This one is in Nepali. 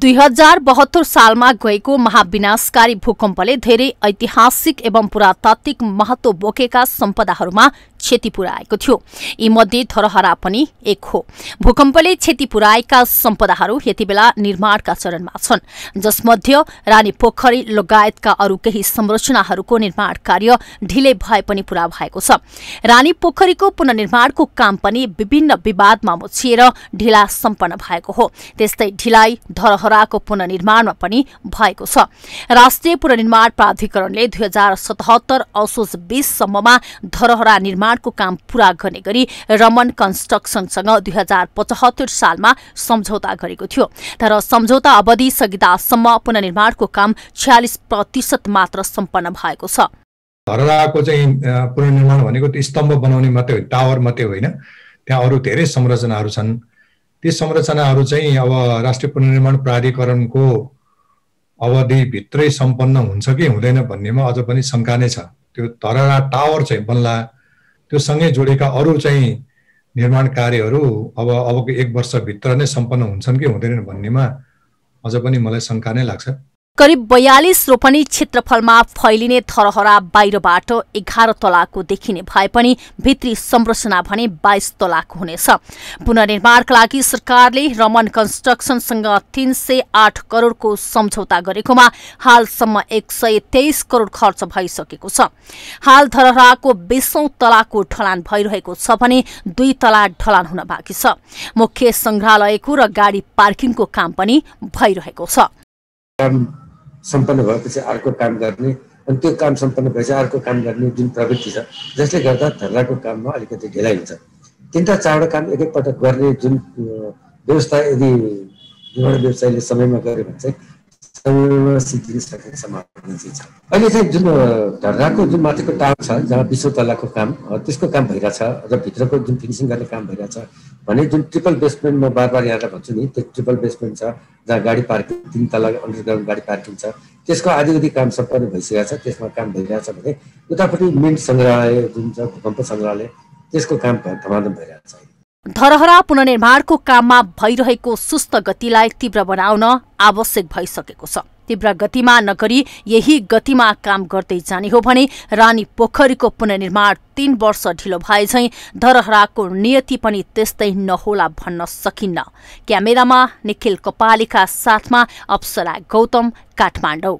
दुई हजार बहत्तर सालमा गएको महाविनाशकारी भूकम्पले धेरै ऐतिहासिक एवं पुरातात्विक महत्व बोकेका सम्पदाहरूमा क्षति पुर्याएको थियो यीमध्ये धरहरा पनि एक हो भूकम्पले क्षति पुर्याएका सम्पदाहरू यति बेला निर्माणका चरणमा छन् जसमध्ये रानी पोखरी लगायतका अरू केही संरचनाहरूको निर्माण कार्य ढिलै भए पनि पूरा भएको छ रानी पोखरीको पुनर्निर्माणको काम पनि विभिन्न विवादमा मुछिएर ढिला सम्पन्न भएको हो त्यस्तै ढिलाइ धरहरा पोखराको पुननिर्माणमा पनि भएको छ राष्ट्रिय पुननिर्माण प्राधिकरणले दुई हजार सतहत्तर असोज बीससम्ममा धरहरा निर्माणको काम पूरा गर्ने गरी रमन कन्स्ट्रक्सनसँग दुई हजार पचहत्तर सालमा सम्झौता गरेको थियो तर सम्झौता अवधि सकिदासम्म पुननिर्माणको काम छ्यालिस प्रतिशत मात्र सम्पन्न भएको छ धरहराको चाहिँ पुनर्निर्माण भनेको त्यो स्तम्भ बनाउने मात्रै टावर मात्रै होइन त्यहाँ अरू धेरै संरचनाहरू छन् ती संरचनाहरू चाहिँ अब राष्ट्रिय पुनर्निर्माण प्राधिकरणको अवधिभित्रै सम्पन्न हुन्छ कि हुँदैन भन्नेमा अझ पनि शङ्का नै छ त्यो धरहरा टावर चाहिँ बन्ला त्यो सँगै जोडेका अरू चाहिँ निर्माण कार्यहरू अब अबको एक वर्षभित्र नै सम्पन्न हुन्छन् कि हुँदैनन् भन्नेमा अझ पनि मलाई शङ्का नै लाग्छ करिब बयालिस रोपनी क्षेत्रफलमा फैलिने थरहरा बाहिरबाट एघार तलाको देखिने भए पनि भित्री संरचना भने बाइस तलाको हुनेछ पुननिर्माणका लागि सरकारले रमन कन्स्ट्रक्सनसँग तीन सय आठ करोड़को सम्झौता गरेकोमा हालसम्म एक सय तेइस करोड़ खर्च भइसकेको छ हाल धरहराको बीसौं तलाको ढलान भइरहेको छ भने दुई तला ढलान हुन बाँकी छ मुख्य संग्रहालयको र गाडी पार्किङको काम पनि भइरहेको छ सम्पन्न भएपछि अर्को काम गर्ने अनि त्यो काम सम्पन्न भएपछि अर्को काम गर्ने जुन प्रवृत्ति छ जसले गर्दा धर्नाको काममा अलिकति ढिलाइ हुन्छ तिनवटा चारवटा काम एकैपटक गर्ने जुन व्यवस्था यदि निर्माण व्यवसायले समयमा गर्यो भने चाहिँ सम्भावना छ अहिले चाहिँ जुन धर्नाको जुन माथिको टाढो छ जहाँ विश्व तलाको काम त्यसको काम छ र भित्रको जुन फिनिसिङ गर्ने काम छ भने जुन ट्रिपल बेसमेन्ट म बार बार यहाँलाई भन्छु नि त्यो ट्रिपल बेसमेन्ट छ जहाँ गाडी पार्किङ तिन तला अन्डरग्राउन्ड गाडी पार्किङ छ त्यसको आधी काम सम्पन्न भइसकेको छ त्यसमा काम छ भने उतापट्टि मिन्ट सङ्ग्रहालय जुन छ भूकम्प सङ्ग्रहालय त्यसको काम धमाधम छ धरहरा पुननिर्माणको काममा भइरहेको सुस्त गतिलाई तीव्र बनाउन आवश्यक भइसकेको छ तीव्र गतिमा नगरी यही गतिमा काम गर्दै जाने हो भने रानी पोखरीको पुननिर्माण तीन वर्ष ढिलो भए झैँ धरहराको नियति पनि त्यस्तै नहोला भन्न सकिन्न क्यामेरामा निखिल कपालीका साथमा अप्सरा गौतम काठमाडौँ